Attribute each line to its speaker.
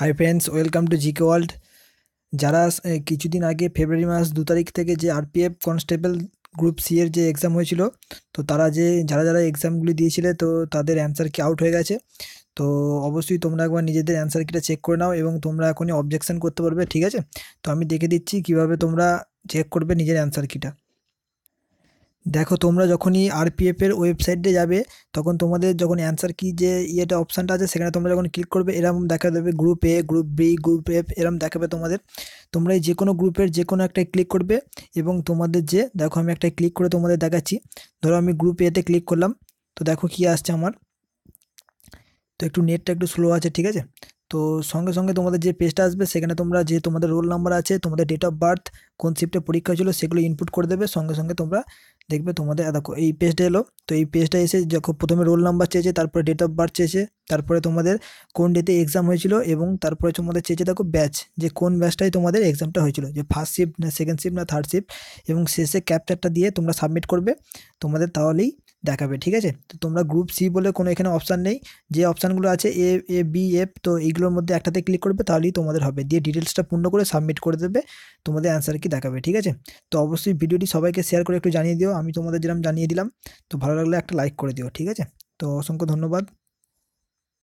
Speaker 1: high friends welcome to GK world যারা কিছুদিন আগে ফেব্রুয়ারি মাস দু তারিখ থেকে যে আরপিএফ কনস্টেবল গ্রুপ সি এর যে এক্সাম হয়েছিল তো তারা যে যারা যারা এক্সামগুলি দিয়েছিলে তো তাদের অ্যান্সার কি আউট হয়ে গেছে তো অবশ্যই তোমরা একবার নিজেদের অ্যান্সার কিটা চেক করে নাও এবং তোমরা এখনই অবজেকশান করতে পারবে ঠিক আছে তো আমি দেখে দিচ্ছি কিভাবে তোমরা চেক করবে নিজের অ্যান্সার কিটা দেখো তোমরা যখনই এর ওয়েবসাইটে যাবে তখন তোমাদের যখন অ্যান্সার কি যে ইয়েটা অপশানটা আছে সেখানে তোমরা যখন ক্লিক করবে এরকম দেখা দেবে group A group B group F এরকম দেখাবে তোমাদের তোমরা যে কোনো গ্রুপের যে কোনো একটা ক্লিক করবে এবং তোমাদের যে দেখো আমি একটা ক্লিক করে তোমাদের দেখাচ্ছি ধরো আমি গ্রুপ এতে ক্লিক করলাম তো দেখো কি আসছে আমার তো একটু নেটটা একটু স্লো আছে ঠিক আছে তো সঙ্গে সঙ্গে তোমাদের যে পেজটা আসবে সেখানে তোমরা যে তোমাদের রোল নাম্বার আছে তোমাদের ডেট অফ বার্থ কোন শিফটে পরীক্ষা ছিল সেগুলো ইনপুট করে দেবে সঙ্গে সঙ্গে তোমরা দেখবে তোমাদের এই পেজটা এলো তো এই পেজটা এসে দেখো প্রথমে রোল নাম্বার চেয়েছে তারপরে ডেট অফ বার্থ চেয়েছে তারপরে তোমাদের কোন ডেতে এক্সাম হয়েছিল এবং তারপরে তোমাদের চেয়েছে দেখো ব্যাচ যে কোন ব্যাচটাই তোমাদের এক্সামটা হয়েছিল যে ফার্স্ট শিফট না সেকেন্ড শিফট না থার্ড শিফট এবং শেষে ক্যাপচারটা দিয়ে তোমরা সাবমিট করবে তোমাদের তাহলেই দেখাবে ঠিক আছে তো তোমরা গ্রুপ সি বলে কোনো এখানে অপশান নেই যে অপশানগুলো আছে এ এ বি এফ তো এইগুলোর মধ্যে একটাতে ক্লিক করবে তাহলেই তোমাদের হবে দিয়ে ডিটেলসটা পূর্ণ করে সাবমিট করে দেবে তোমাদের অ্যান্সার কি দেখাবে ঠিক আছে তো অবশ্যই ভিডিওটি সবাইকে শেয়ার করে একটু জানিয়ে দিও আমি তোমাদের যেরকম জানিয়ে দিলাম তো ভালো লাগলে একটা লাইক করে দিও ঠিক আছে তো অসংখ্য ধন্যবাদ